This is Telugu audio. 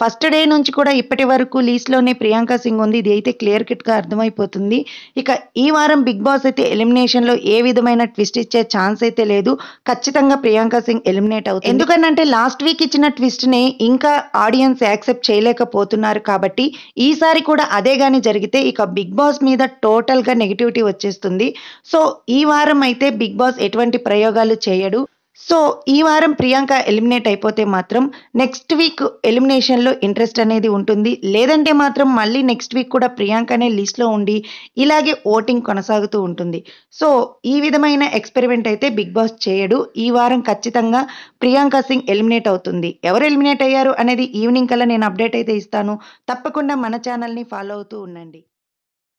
ఫస్ట్ డే నుంచి కూడా ఇప్పటి వరకు లీస్ట్లోనే ప్రియాంక సింగ్ ఉంది ఇది అయితే క్లియర్ కట్గా అర్థమైపోతుంది ఇక ఈ వారం బిగ్ బాస్ అయితే ఎలిమినేషన్లో ఏ విధమైన ట్విస్ట్ ఇచ్చే ఛాన్స్ అయితే లేదు ఖచ్చితంగా ప్రియాంక సింగ్ ఎలిమినేట్ అవుతుంది ఎందుకంటే లాస్ట్ వీక్ ఇచ్చిన ట్విస్ట్ని ఇంకా ఆడియన్స్ యాక్సెప్ట్ చేయలేకపోతున్నారు కాబట్టి ఈసారి కూడా అదే కానీ జరిగితే ఇక బిగ్ బాస్ మీద టోటల్గా నెగిటివిటీ వచ్చేస్తుంది సో ఈ వారం అయితే బిగ్ బాస్ ఎటువంటి ప్రయోగాలు చేయడు సో ఈ వారం ప్రియాంక ఎలిమినేట్ అయిపోతే మాత్రం నెక్స్ట్ వీక్ ఎలిమినేషన్లో ఇంట్రెస్ట్ అనేది ఉంటుంది లేదంటే మాత్రం మళ్ళీ నెక్స్ట్ వీక్ కూడా ప్రియాంక అనే లిస్ట్లో ఉండి ఇలాగే ఓటింగ్ కొనసాగుతూ ఉంటుంది సో ఈ విధమైన ఎక్స్పెరిమెంట్ అయితే బిగ్ బాస్ చేయడు ఈ వారం ఖచ్చితంగా ప్రియాంక సింగ్ ఎలిమినేట్ అవుతుంది ఎవరు ఎలిమినేట్ అయ్యారు అనేది ఈవినింగ్ కల్లా నేను అప్డేట్ అయితే ఇస్తాను తప్పకుండా మన ఛానల్ని ఫాలో అవుతూ ఉండండి